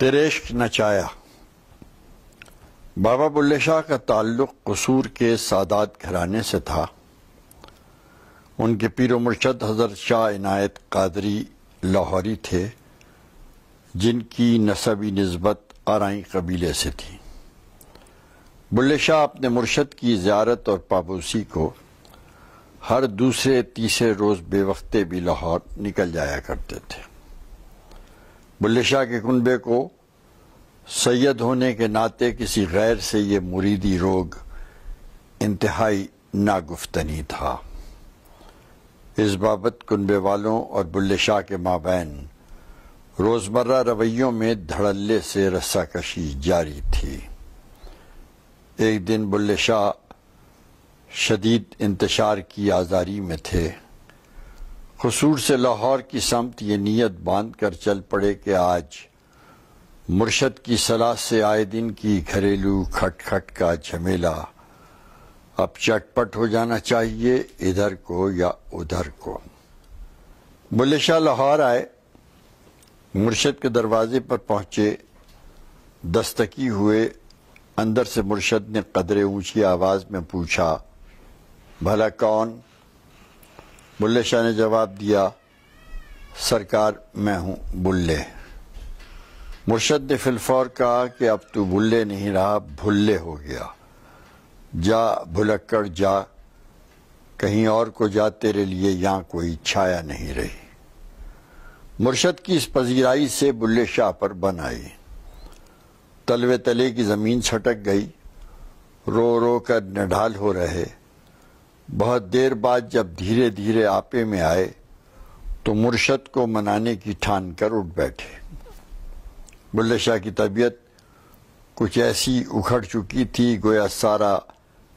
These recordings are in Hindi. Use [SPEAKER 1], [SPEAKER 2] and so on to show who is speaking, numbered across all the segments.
[SPEAKER 1] तिरेश्क नचाया बाबा बुल्ले शाह का ताल्लुक कसूर के सादात घराने से था उनके पीर मुर्शद हज़रत शाह इनायत कादरी लाहौरी थे जिनकी नसबी नस्बत आरई कबीले से थी बुल्ले शाह अपने मुर्शद की ज्यारत और पाबूसी को हर दूसरे तीसरे रोज़ बेवक्ते भी लाहौर निकल जाया करते थे बुल्ले शाह के कुनबे को सैयद होने के नाते किसी गैर से ये मुरीदी रोग इंतहाई नागुफ्तनी था इस बाबत कुनबे वालों और बुल्ले शाह के माबैन रोज़मर्रा रवैयों में धड़ल्ले से रस्साकशी जारी थी एक दिन बुल्ले शाह शदीद इंतशार की आज़ारी में थे कसूर से लाहौर की समत ये नीयत बांध कर चल पड़े कि आज मुर्शद की सलाह से आए दिन की घरेलू खट खट का झमेला अब चटपट हो जाना चाहिए इधर को या उधर को बुलेशाह लाहौर आए मुर्शद के दरवाजे पर पहुंचे दस्तकी हुए अंदर से मुर्शद ने कदरे ऊंची आवाज में पूछा भला कौन बुल्ले शाह ने जवाब दिया सरकार मैं हूं बुल्ले मुर्शद ने फिलफौर कहा कि अब तू बुल्ले नहीं रहा भुल्ले हो गया जा भुलक्कड़ जा कहीं और को जा तेरे लिए यहां कोई छाया नहीं रही मुर्शद की इस पजीराई से बुल्ले शाह पर बन आई तलवे तले की ज़मीन छटक गई रो रो कर निढाल हो रहे बहुत देर बाद जब धीरे धीरे आपे में आए तो मुर्शद को मनाने की ठान कर उठ बैठे बुल्ले शाह की तबीयत कुछ ऐसी उखड़ चुकी थी गोया सारा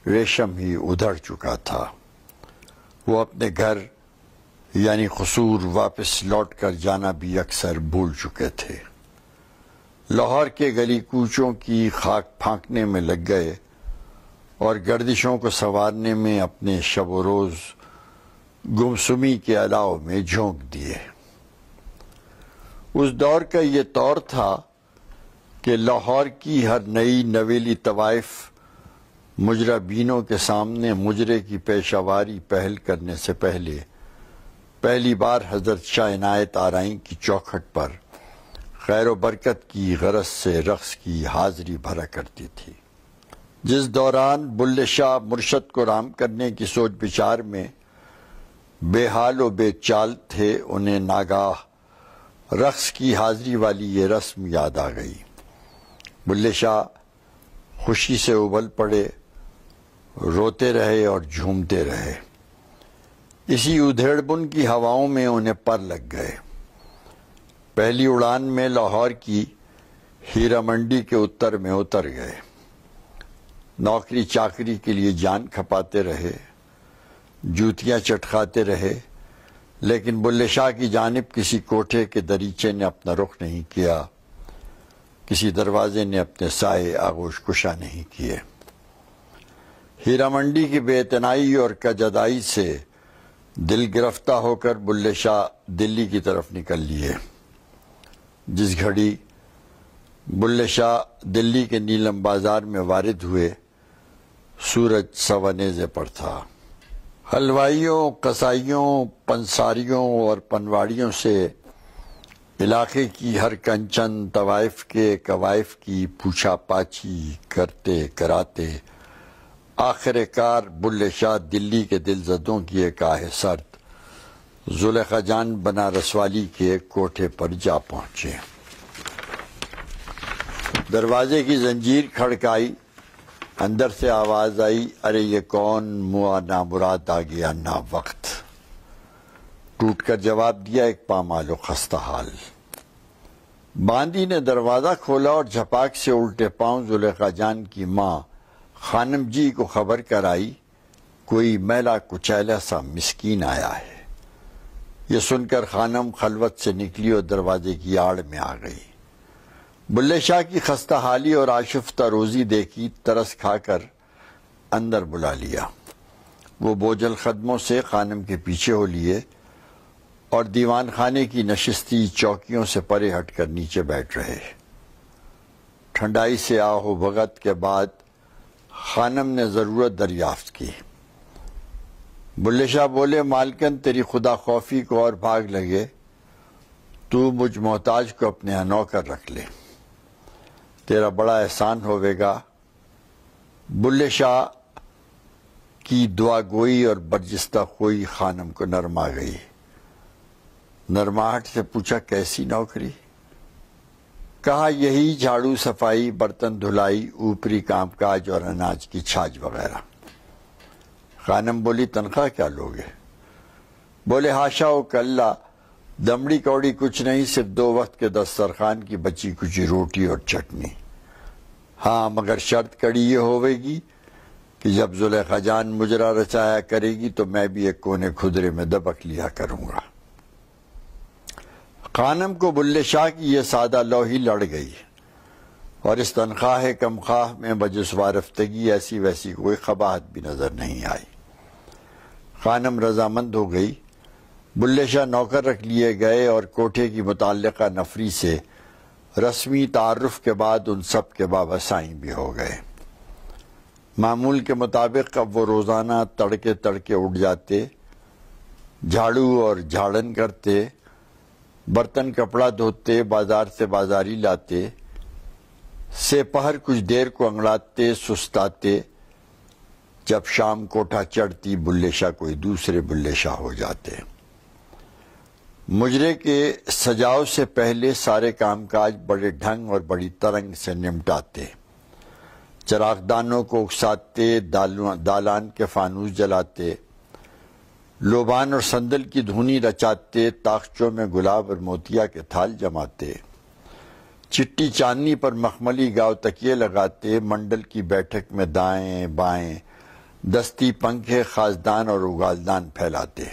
[SPEAKER 1] रेशम ही उधड़ चुका था वो अपने घर यानी कसूर वापस लौट कर जाना भी अक्सर भूल चुके थे लाहौर के गली कूचों की खाक फांकने में लग गए और गर्दिशों को संवारने में अपने शब रोज़ गुमसुमी के अलाव में झोंक दिए उस दौर का ये तौर था कि लाहौर की हर नई नवेली तवाइफ मुजराबीनों के सामने मुजरे की पेशावारी पहल करने से पहले पहली बार हजरत शाह इनायत आरई की चौखट पर खैर बरकत की गरज से रक्स की हाजिरी भरा करती थी जिस दौरान बुल्ले शाह मुर्शद को राम करने की सोच विचार में बेहाल व बेचाल थे उन्हें नागाह रक्स की हाजिरी वाली ये रस्म याद आ गई बुल्ले शाह खुशी से उबल पड़े रोते रहे और झूमते रहे इसी उधेड़बुन की हवाओं में उन्हें पर लग गए पहली उड़ान में लाहौर की हीरा मंडी के उत्तर में उतर गए नौकरी चाकरी के लिए जान खपाते रहे जूतियां चटकाते रहे लेकिन बुल्ले शाह की जानब किसी कोठे के दरीचे ने अपना रुख नहीं किया किसी दरवाजे ने अपने साए आगोश कुशा नहीं किए हीरा मंडी की बेतनाई और कजदाई से दिल गिरफ्तार होकर बुल्ले शाह दिल्ली की तरफ निकल लिए जिस घड़ी बुल्ले शाह दिल्ली के नीलम बाजार में वारिद हुए सूरज सवने से पर था हलवाइयों कसाइयों पंसारियों और पनवाड़ियों से इलाके की हर कंचन तवाइफ के कवाइफ की पूछा पाछी करते कराते आखिरकार बुल्ले शाह दिल्ली के दिलजदों की एक सर्द जुलेखा जान बनारस वाली के कोठे पर जा पहुंचे दरवाजे की जंजीर खड़काई अंदर से आवाज़ आई अरे ये कौन मुआ ना मुराद आ गया ना वक्त टूट कर जवाब दिया एक पामालो खस्ता हाल बांदी ने दरवाज़ा खोला और झपाक से उल्टे पांव जुलेखा जान की माँ खानम जी को खबर कर आई कोई मैला कुचैला सा मिस्कीन आया है ये सुनकर खानम खलवत से निकली और दरवाजे की आड़ में आ गई बुल्ले शाह की खस्ता हाली और आशफ्ता रोजी देखी तरस खाकर अंदर बुला लिया वो बोझल ख़दमों से खानम के पीछे हो लिए और दीवान खाने की नशस्ती चौकियों से परे हटकर नीचे बैठ रहे ठंडाई से आहो भगत के बाद खानम ने ज़रूरत दरियाफ्त की बुल्ले शाह बोले मालकन तेरी खुदा खौफी को और भाग लगे तू मुझ मोहताज को अपने अनौ रख ले तेरा बड़ा एहसान होवेगा बुल्ले शाह की दुआ गोई और बर्जिस्ता खोई खानम को नरमा गई नरमाहट से पूछा कैसी नौकरी कहा यही झाड़ू सफाई बर्तन धुलाई ऊपरी काम काज और अनाज की छाछ वगैरह खानम बोली तनख्वाह क्या लोगे बोले हाशा ओ कल्ला दमड़ी कौड़ी कुछ नहीं सिर्फ दो वक्त के दस्तरखान की बची कुची रोटी और चटनी हाँ मगर शर्त कड़ी ये होवेगी कि जब जुलेखा खजान मुजरा रचाया करेगी तो मैं भी एक कोने खुदरे में दबक लिया करूंगा खानम को बुल्ले शाह की यह सादा लोही लड़ गई और इस तनख्वाह कम खाह में बजसवा रफ्तगी ऐसी वैसी कोई खबाहत भी नज़र नहीं आई खानम रजामंद हो गई बुल्ले शाह नौकर रख लिए गए और कोठे की मुतल नफरी से रस्मी तारफ़ के बाद उन सब के साई भी हो गए मामूल के मुताबिक अब वो रोज़ाना तड़के तड़के उठ जाते झाड़ू और झाड़न करते बर्तन कपड़ा धोते बाजार से बाजारी लाते से पहर कुछ देर को अंगड़ाते सुस्ताते जब शाम कोठा चढ़ती बुल्ले शाह कोई दूसरे बुल्ले शाह हो जाते मुजरे के सजाव से पहले सारे कामकाज बड़े ढंग और बड़ी तरंग से निपटाते चरागदानों को उकसाते दालान के फानूस जलाते लोबान और संदल की धुनी रचाते ताख्चों में गुलाब और मोतिया के थाल जमाते चिट्टी चांदनी पर मखमली गांव तकिए लगाते मंडल की बैठक में दाएं बाएं दस्ती पंखे खासदान और उगालदान फैलाते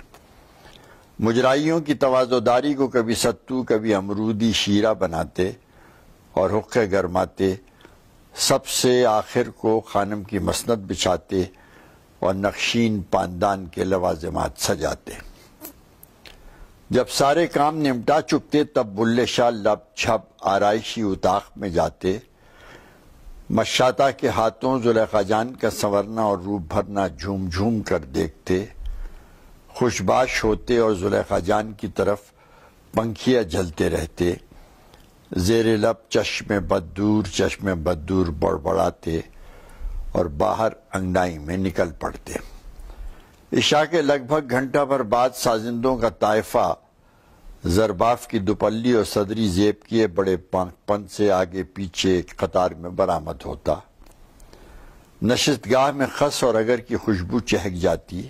[SPEAKER 1] मुजराइयों की तोज़ोदारी को कभी सत्तू कभी अमरूदी शीरा बनाते और हुक्के गरमाते सबसे आखिर को खानम की मसनत बिछाते और नक्शीन पानदान के लवाजमात सजाते जब सारे काम निमटा चुकते तब बुल्ले शाह लप छप आरइशी उताक में जाते मशाता के हाथों जुलेखा जान का संवरना और रूप भरना झूम झूम कर देखते खुशबाश होते और जुलेखा जान की तरफ पंखिया जलते रहते जेर लब चश्मे बदूर चश्मे बदूर बड़बड़ाते और बाहर अंगनाई में निकल पड़ते ईशा के लगभग घंटा भर बाद साजिंदों का ताइफा जरबाफ की दुपल्ली और सदरी जेब किए बड़े पन से आगे पीछे कतार में बरामद होता नशत गाह में खस और अगर की खुशबू चहक जाती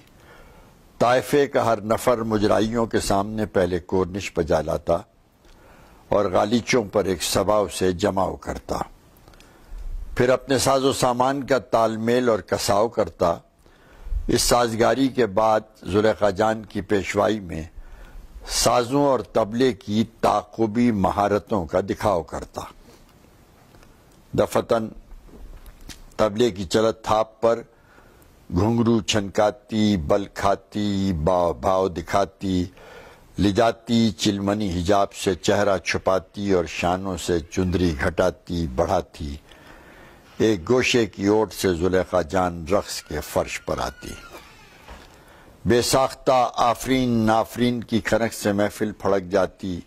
[SPEAKER 1] ताइफे का हर नफर मुजराइयों के सामने पहले कोरनिश बजा लाता और गालीचों पर एक सबाव से जमाव करता फिर अपने साजो सामान का तालमेल और कसाव करता इस साजगारी के बाद जुलेखा जान की पेशवाई में साजों और तबले की ताकुबी महारतों का दिखाव करता दफतन तबले की चलत थाप पर घुंगरू छनकाती बल खाती भाव भाव दिखाती लिजाती चिलमनी हिजाब से चेहरा छुपाती और शानों से चुंदरी घटाती बढ़ाती एक गोशे की ओट से जुलेखा जान रक्स के फर्श पर आती बेसाख्ता आफरीन नाफरीन की खनक से महफिल फड़क जाती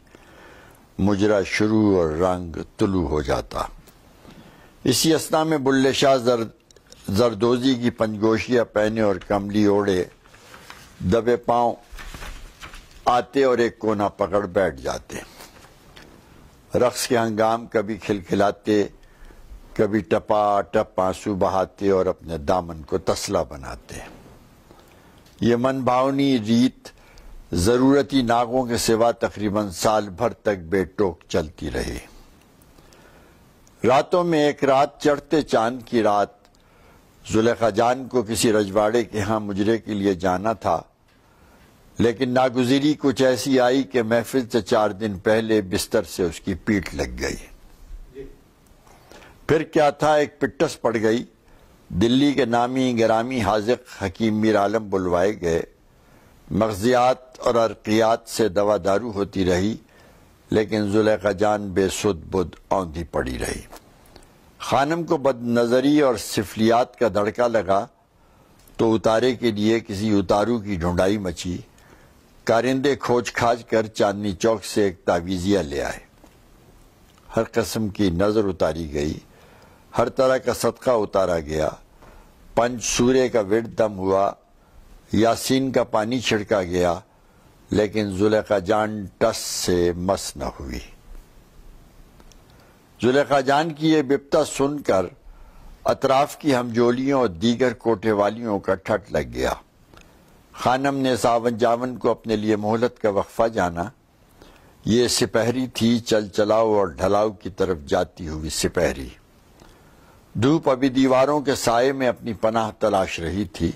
[SPEAKER 1] मुजरा शुरू और रंग तुलू हो जाता इसी असना में बुल्ले शाह जर्द जरदोजी की पंजगोशियाँ पहने और कमली ओढ़े दबे पांव आते और एक कोना पकड़ बैठ जाते रक्स के हंगाम कभी खिलखिलाते कभी टपा टप आंसू बहाते और अपने दामन को तसला बनाते ये मन भावनी रीत ज़रूरती नागों के सिवा तकरीबन साल भर तक बेटोक चलती रही रातों में एक रात चढ़ते चांद की रात जुलेखा जान को किसी रजवाड़े के यहाँ मुजरे के लिए जाना था लेकिन नागुजरी कुछ ऐसी आई कि महफिल से चार दिन पहले बिस्तर से उसकी पीठ लग गई फिर क्या था एक पिटस पड़ गई दिल्ली के नामी ग्रामी हाजिक हकीम मीर आलम बुलवाए गए मगजियात और अरकियात से दवा दारू होती रही लेकिन जुलेखा जान बेसुद बुद औंधी पड़ी रही खानम को बदनज़री और सिफलियात का धड़का लगा तो उतारे के लिए किसी उतारू की ढूंढाई मची कारिंदे खोज खाज कर चांदनी चौक से एक तावीज़िया ले आए हर कस्म की नज़र उतारी गई हर तरह का सदका उतारा गया पंच सूर्य का विड़ दम हुआ यासीन का पानी छिड़का गया लेकिन जुलेखा जान टस से मस न हुई जुलेखा जान की ये बिपता सुनकर अतराफ की हमजोलियों और दीगर कोठे वालियों का ठट लग गया खानम ने सावन जावन को अपने लिए मोहलत का वक्फा जाना ये सिपहरी थी चल चलाओ और ढलाव की तरफ जाती हुई सिपहरी धूप अभी दीवारों के साय में अपनी पनाह तलाश रही थी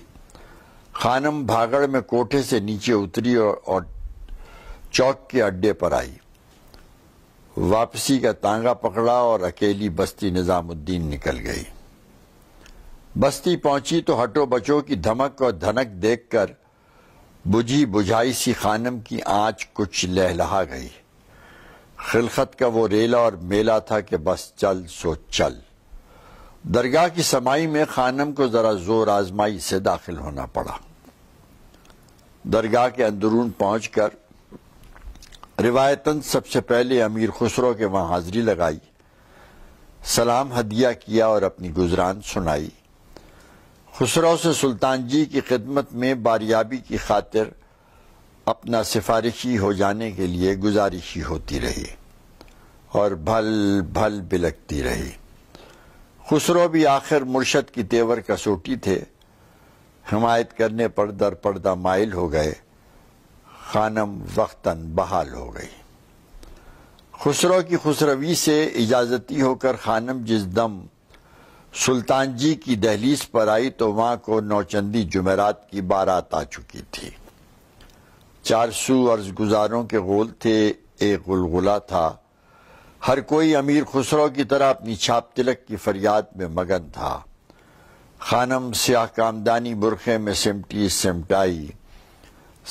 [SPEAKER 1] खानम भागड़ में कोठे से नीचे उतरी और, और चौक के अड्डे पर आई वापसी का तांगा पकड़ा और अकेली बस्ती निज़ामुद्दीन निकल गई बस्ती पहुंची तो हटो बचो की धमक और धनक देखकर बुझी बुझाई सी खानम की आंच कुछ लहलहा गई खिलखत का वो रेला और मेला था कि बस चल सो चल दरगाह की समाई में खानम को जरा जोर आजमाई से दाखिल होना पड़ा दरगाह के अंदरून पहुंचकर रिवायतन सबसे पहले अमीर खुसरो के वहां हाजिरी लगाई सलाम हदिया किया और अपनी गुजरान सुनाई खुसरो से सुल्तान जी की खिदमत में बारियाबी की खातिर अपना सिफारिशी हो जाने के लिए गुजारिशी होती रही और भल भल बिलकती रही खुसरो भी आखिर मुर्शद की तेवर कसोटी थे हमायत करने पर दर पर्दा मायल हो गए खानम वक्ता बहाल हो गई खुसरो की खुसरवी से इजाज़ती होकर खानम जिस दम सुल्तान जी की दहलीज पर आई तो वहां को नौचंदी जुमेरात की बारात आ चुकी थी चार सौ अर्जगुजारों के गोल थे एक गुलगुला था हर कोई अमीर खुसरो की तरह अपनी छाप तिलक की फरियाद में मगन था खानम स्याह कामदानी बुरखे में सिमटी सिमटाई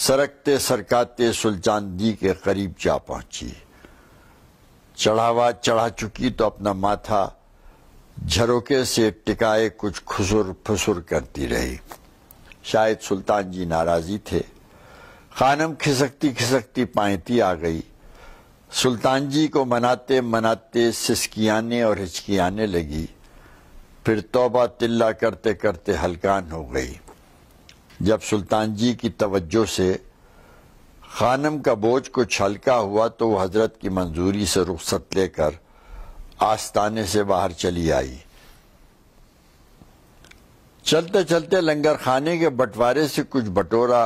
[SPEAKER 1] सरकते सरकाते सुल्तान सुल्तानदी के करीब जा पहुंची चढ़ावा चढ़ा चुकी तो अपना माथा झरोके से टिकाए कुछ खुसुर फुसुर करती रही शायद सुल्तान जी नाराजी थे खानम खिसकती खिसकती पायती आ गई सुल्तान जी को मनाते मनाते सिसकियाने और हिचकियाने लगी फिर तौबा तिल्ला करते करते हलकान हो गई जब सुल्तान जी की तवज्जो से खानम का बोझ को छलका हुआ तो वह हजरत की मंजूरी से रुख्सत लेकर आस्ताने से बाहर चली आई चलते चलते लंगर खाने के बंटवारे से कुछ बटोरा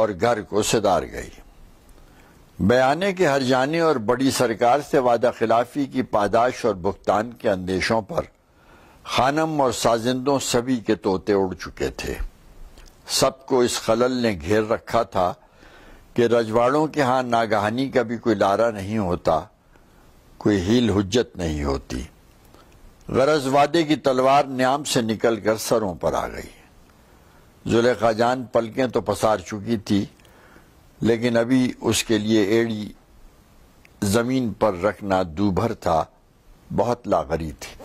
[SPEAKER 1] और घर को सदार गई बयाने के हर जाने और बड़ी सरकार से वादा खिलाफी की पादाश और भुगतान के अंदेशों पर खानम और साजिंदों सभी के तोते उड़ चुके थे सबको इस खलल ने घेर रखा था कि रजवाड़ों के यहाँ नागहानी का भी कोई लारा नहीं होता कोई हील हुज्जत नहीं होती गरज वादे की तलवार न्याम से निकल कर सरों पर आ गई जुलेखा जान पलकें तो पसार चुकी थी लेकिन अभी उसके लिए एड़ी ज़मीन पर रखना दूभर था बहुत लागरी थी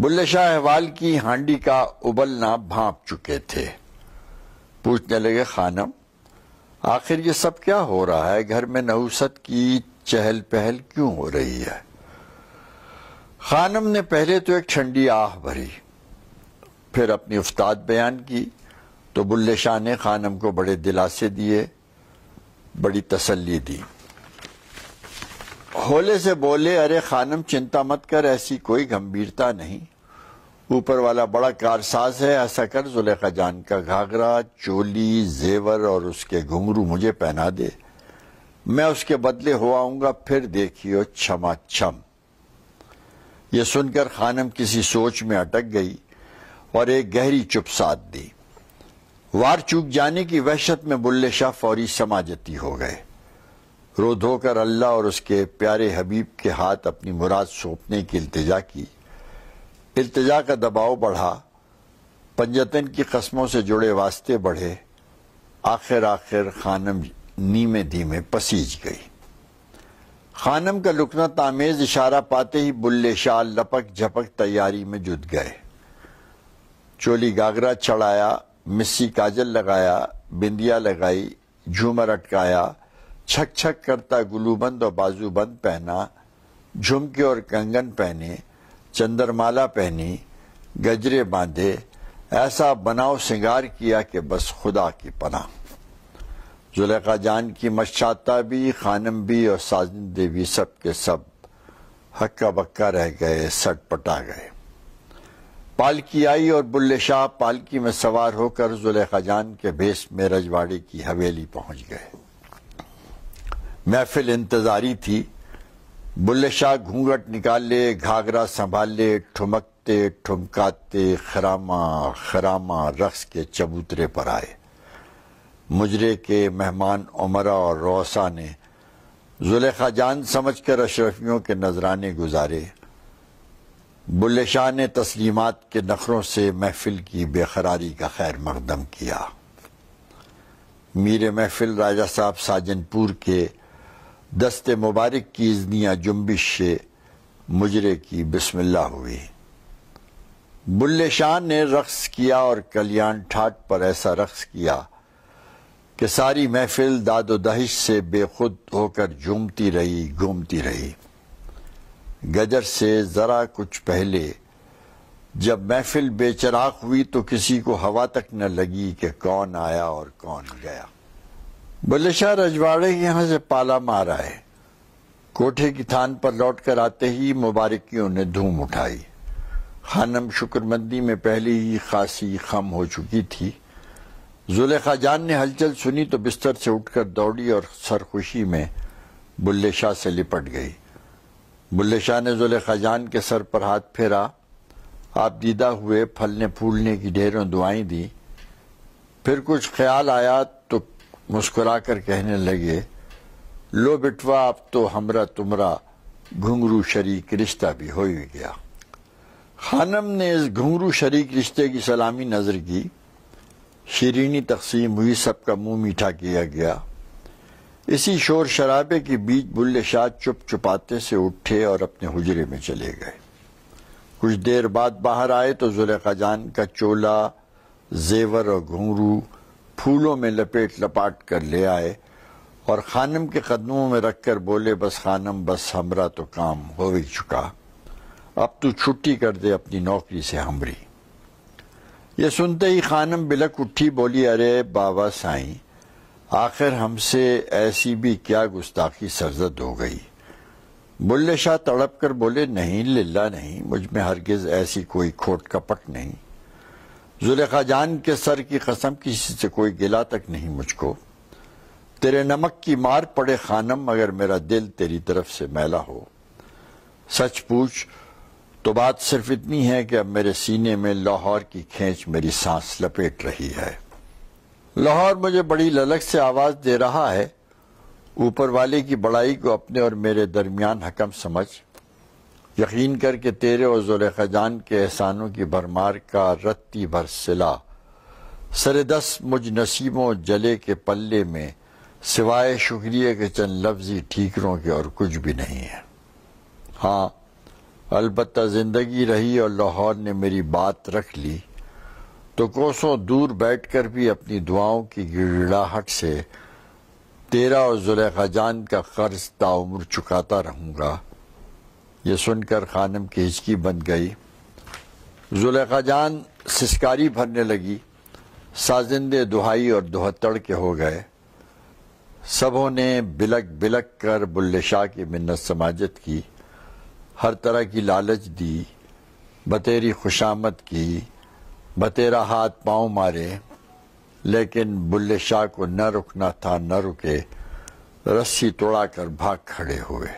[SPEAKER 1] बुल्ले शाह अहवाल की हांडी का उबलना भाप चुके थे पूछने लगे खानम आखिर ये सब क्या हो रहा है घर में नहुसत की चहल पहल क्यों हो रही है खानम ने पहले तो एक ठंडी आह भरी फिर अपनी उस्ताद बयान की तो बुल्ले शाह ने खानम को बड़े दिलासे दिए बड़ी तसल्ली दी भोले से बोले अरे खानम चिंता मत कर ऐसी कोई गंभीरता नहीं ऊपर वाला बड़ा कारसाज है ऐसा कर जुलेखा जान का घाघरा चोली जेवर और उसके घुंगरू मुझे पहना दे मैं उसके बदले हो आऊंगा फिर देखियो छमा छम यह सुनकर खानम किसी सोच में अटक गई और एक गहरी चुप साध दी वार चूक जाने की वहशत में बुल्ले शाह फौरी समाजती हो गए रो धोकर अल्लाह और उसके प्यारे हबीब के हाथ अपनी मुराद सौंपने की अल्तजा की अल्तजा का दबाव बढ़ा पंजतन की कस्मों से जुड़े वास्ते बढ़े आखिर आखिर खानम नीमे धीमे पसीज गई खानम का लुकना तामेज इशारा पाते ही बुल्ले शाल लपक झपक तैयारी में जुट गए चोली गागरा चढ़ाया मिस्सी काजल लगाया बिंदिया लगाई झूमर अटकाया छक छक करता गुलूबंद और बाजूबंद पहना झुमके और कंगन पहने चंद्रमाला पहनी गजरे बांधे ऐसा बनाओ सिंगार किया कि बस खुदा की पना जुलेखा जान की मशाता भी खानम भी और साजिंदे भी सब के सब हक्का बक्का रह गए सटपटा गए पालकी आई और बुल्ले शाह पालकी में सवार होकर जुलेखा जान के भेस में रजवाड़ी की हवेली पहुंच गए महफिल इंतजारी थी बुल्ले शाह घूंघट निकाल ले घाघरा संभाल ले ठुमकते ठुमकाते खरामा खरामा रक्स के चबूतरे पर आए मुजरे के मेहमान उमरा और रोसा ने जुलेखा जान समझ कर अशरफियों के नजराने गुजारे बुल्ले शाह ने तस्लीमात के नखरों से महफिल की बेखरारी का खैर मकदम किया मीर महफिल राजा साहब साजनपुर के दस्ते मुबारक की इजनिया जुम्बिश से मुजरे की बिस्मिल्ला हुई बुल्ले शाह ने रक्स किया और कल्याण ठाट पर ऐसा रक्स किया कि सारी महफिल दादो दहिश से बेखुद होकर झूमती रही घूमती रही गजर से ज़रा कुछ पहले जब महफिल बेचराख हुई तो किसी को हवा तक न लगी कि कौन आया और कौन गया बुल्ले शाह रजवाड़े यहां से पाला मार आए कोठे की थान पर लौट कर आते ही मुबारकियों ने धूम उठाई खानम शुक्रमंदी में पहले ही खासी खम हो चुकी थी जुलेखा जान ने हलचल सुनी तो बिस्तर से उठकर दौड़ी और सरखुशी में बुल्ले शाह से लिपट गई बुल्ले शाह ने जुलेखा जान के सर पर हाथ फेरा आप दीदा हुए फलने फूलने की ढेरों दुआई दी फिर कुछ ख्याल आया मुस्कुरा कर कहने लगे लो बिटवा अब तो हमरा तुमरा घुंगरू शरीक रिश्ता भी हो ही गया खानम ने इस घुंगरू शरीक रिश्ते की सलामी नज़र की शरीनी तकसीम हुई सबका मुंह मीठा किया गया इसी शोर शराबे के बीच बुल्ले शाह चुप चुपाते से उठे और अपने हुजरे में चले गए कुछ देर बाद बाहर आए तो जुलेखा जान का चोला जेवर और घुंगरू फूलों में लपेट लपाट कर ले आए और खानम के कदमों में रखकर बोले बस खानम बस हमरा तो काम हो ही चुका अब तू छुट्टी कर दे अपनी नौकरी से हमरी ये सुनते ही खानम बिलक उठी बोली अरे बाबा साईं आखिर हमसे ऐसी भी क्या गुस्ताखी सरजद हो गई बुल्ले शाह तड़प कर बोले नहीं लिल्ला नहीं मुझ में हरगिज ऐसी कोई खोट कपट नहीं जुलेखा जान के सर की कसम किसी से कोई गिला तक नहीं मुझको तेरे नमक की मार पड़े खानम अगर मेरा दिल तेरी तरफ से मैला हो सच पूछ तो बात सिर्फ इतनी है कि अब मेरे सीने में लाहौर की खेच मेरी सांस लपेट रही है लाहौर मुझे बड़ी ललक से आवाज दे रहा है ऊपर वाले की बड़ाई को अपने और मेरे दरमियान हकम समझ यकीन कर के तेरे और जुलेखा जान के एहसानों की भरमार का रत्ती भर सिला सर दस मुझ नसीबों जले के पल्ले में सिवाय शुक्रिया के चंद लफ्जी ठीकरों के और कुछ भी नहीं है हाँ अलबत् ज़िंदगी रही और लाहौर ने मेरी बात रख ली तो कोसों दूर बैठ कर भी अपनी दुआओं की गिड़ाहट से तेरा और जुलेखा जान का कर्ज ताउम्र चुकाता रहूँगा ये सुनकर खानम की हिचकी बन गई जुलेखा जान सिस्कारी भरने लगी साजिंदे दुहाई और दोहत्तड़ के हो गए सबों ने बिलक बिलक कर बुल्ले शाह की मिन्नत समाजत की हर तरह की लालच दी बतेरी खुशामद की बतेरा हाथ पांव मारे लेकिन बुल्ले शाह को न रुकना था न रुके रस्सी तोड़ा कर भाग खड़े हुए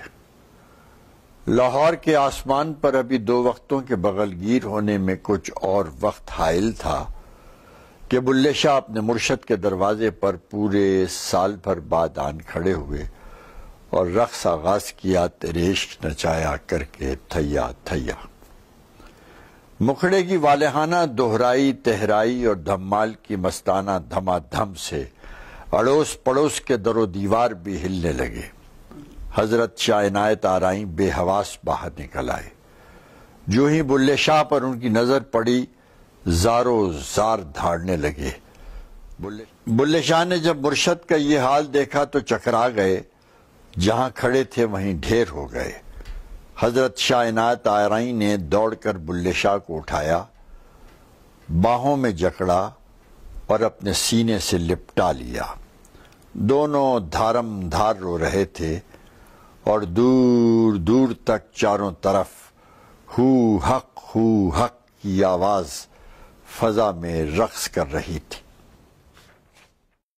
[SPEAKER 1] लाहौर के आसमान पर अभी दो वक्तों के बगल गिर होने में कुछ और वक्त हायल था कि बुल्ले शाह अपने मुर्शद के दरवाजे पर पूरे साल भर बाद आन खड़े हुए और रक्स आगाज किया तेरेश नचाया करके थैया थैया मुखड़े की वालेहाना दोहराई तहराई और धमाल की मस्ताना धमाधम से अड़ोस पड़ोस के दरो दीवार भी हिलने लगे हजरत शाह इनायत आरई बेहवास बाहर निकल आए जो ही बुल्ले शाह पर उनकी नजर पड़ी जारो जार धाड़ने लगे बुल्ले बुल्ले शाह ने जब मुर्शद का ये हाल देखा तो चकरा गए जहां खड़े थे वहीं ढेर हो गए हजरत शाह इनायत आरई ने दौड़कर बुल्ले शाह को उठाया बाहों में जकड़ा और अपने सीने से लिपटा लिया दोनों धारम धार रो रहे थे और दूर दूर तक चारों तरफ हु हक हु हक की आवाज फजा में रक्स कर रही थी